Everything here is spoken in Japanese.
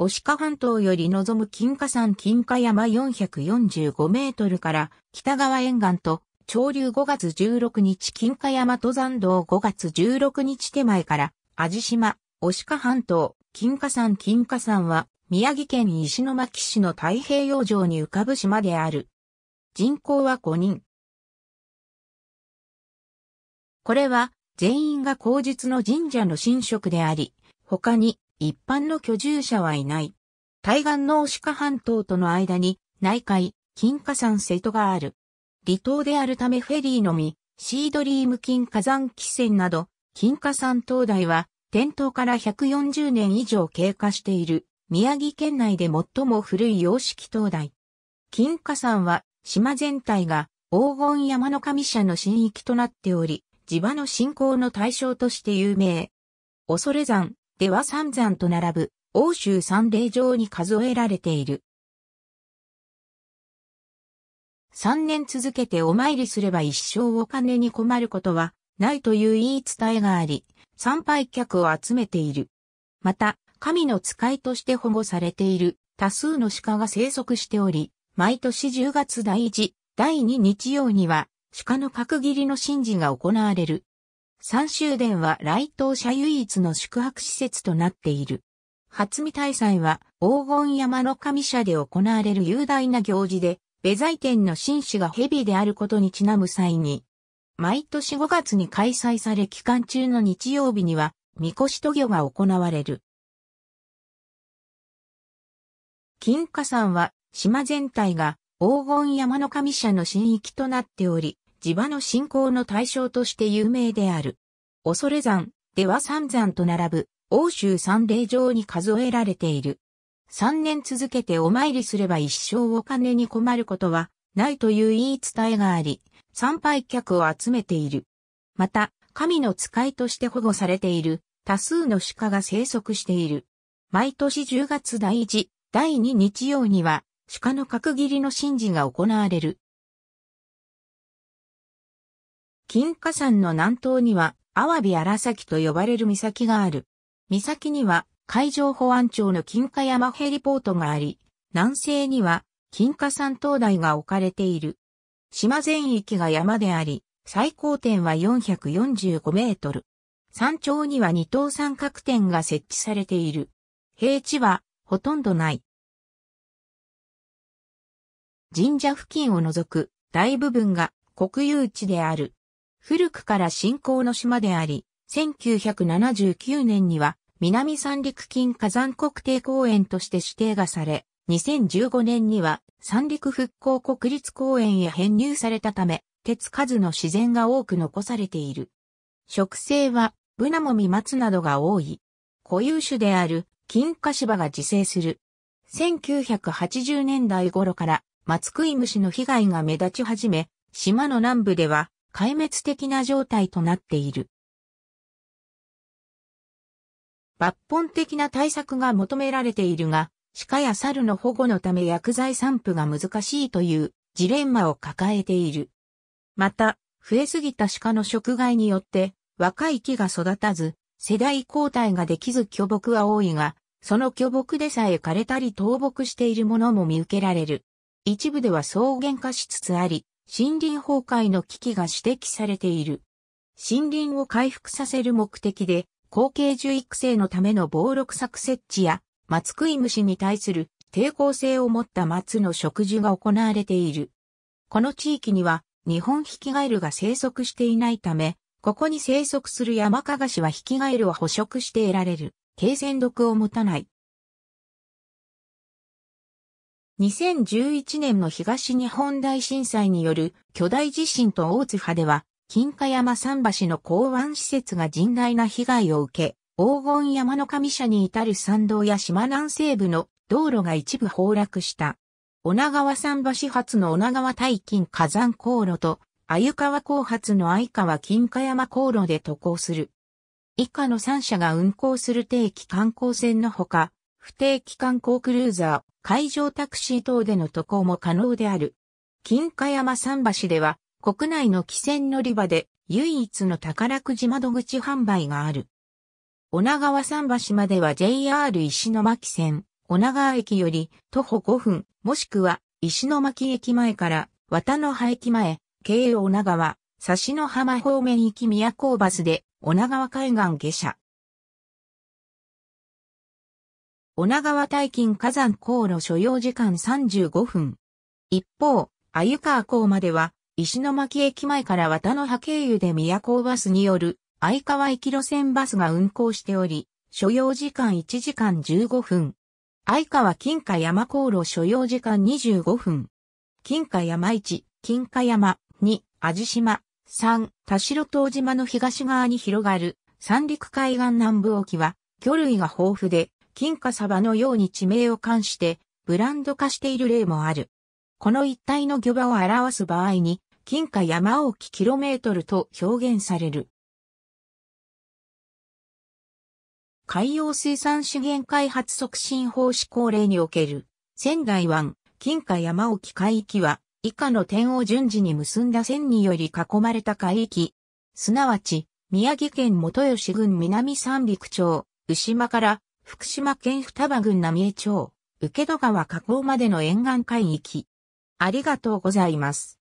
押鹿半島より望む金華山金華山445メートルから北側沿岸と潮流5月16日金華山登山道5月16日手前から味島、押鹿半島、金華山金華山は宮城県石巻市の太平洋上に浮かぶ島である。人口は5人。これは全員が後日の神社の神職であり、他に一般の居住者はいない。対岸の鹿半島との間に内海、金華山瀬戸がある。離島であるためフェリーのみ、シードリーム金火山汽船など、金華山灯台は、点灯から140年以上経過している、宮城県内で最も古い洋式灯台。金華山は、島全体が黄金山の神社の神域となっており、地場の信仰の対象として有名。恐山、では三山と並ぶ欧州三霊場に数えられている。三年続けてお参りすれば一生お金に困ることはないという言い伝えがあり、参拝客を集めている。また、神の使いとして保護されている多数の鹿が生息しており、毎年10月第1、第2日曜には鹿の角切りの神事が行われる。三州殿は来島者唯一の宿泊施設となっている。初見大祭は黄金山の神社で行われる雄大な行事で、ベザ天の紳士が蛇であることにちなむ際に、毎年5月に開催され期間中の日曜日には、みこしとょが行われる。金華山は島全体が黄金山の神社の神域となっており、地場の信仰の対象として有名である。恐山では三山と並ぶ欧州三霊場に数えられている。三年続けてお参りすれば一生お金に困ることはないという言い伝えがあり、参拝客を集めている。また、神の使いとして保護されている多数の鹿が生息している。毎年10月第1、第2日曜には鹿の角切りの神事が行われる。金華山の南東には、アワビ荒崎と呼ばれる岬がある。岬には、海上保安庁の金華山ヘリポートがあり、南西には、金華山灯台が置かれている。島全域が山であり、最高点は445メートル。山頂には二等三角点が設置されている。平地はほとんどない。神社付近を除く大部分が国有地である。古くから信仰の島であり、1979年には南三陸近火山国定公園として指定がされ、2015年には三陸復興国立公園へ編入されたため、手つかずの自然が多く残されている。植生はブナモミ松などが多い。固有種である金華芝が自生する。1980年代頃から松食い虫の被害が目立ち始め、島の南部では壊滅的な状態となっている。抜本的な対策が求められているが、鹿や猿の保護のため薬剤散布が難しいというジレンマを抱えている。また、増えすぎた鹿の食害によって若い木が育たず、世代交代ができず巨木は多いが、その巨木でさえ枯れたり倒木しているものも見受けられる。一部では草原化しつつあり、森林崩壊の危機が指摘されている。森林を回復させる目的で、後継樹育成のための暴力作設置や、松食い虫に対する抵抗性を持った松の植樹が行われている。この地域には、日本ヒキガエルが生息していないため、ここに生息する山かがしはヒキガエルを捕食して得られる、軽戦毒を持たない。2011年の東日本大震災による巨大地震と大津波では、金華山桟橋の港湾施設が甚大な被害を受け、黄金山の上社に至る山道や島南西部の道路が一部崩落した。女川桟橋発の女川大金火山航路と、鮎川港発の愛川金華山航路で渡航する。以下の3社が運航する定期観光船のほか、不定期観光クルーザー、海上タクシー等での渡航も可能である。金華山桟橋では、国内の汽船乗り場で唯一の宝くじ窓口販売がある。女川桟橋までは JR 石巻線、女川駅より徒歩5分、もしくは石巻駅前から綿野葉駅前、京王女川、佐志の浜方面行き宮古バスで女川海岸下車。女川大金火山航路所要時間35分。一方、鮎川港までは、石巻駅前から綿野波経由で宮古バスによる、相川駅路線バスが運行しており、所要時間1時間15分。相川金華山航路所要時間25分。金華山1、金華山2、安島3、田代島島の東側に広がる三陸海岸南部沖は、魚類が豊富で、金貨サバのように地名を冠してブランド化している例もある。この一帯の漁場を表す場合に、金貨山沖キロメートルと表現される。海洋水産資源開発促進法施行令における、仙台湾、金貨山沖海域は、以下の点を順次に結んだ線により囲まれた海域。すなわち、宮城県元吉郡南三陸町、牛間から福島県双葉郡浪江町、受戸川河口までの沿岸海域。ありがとうございます。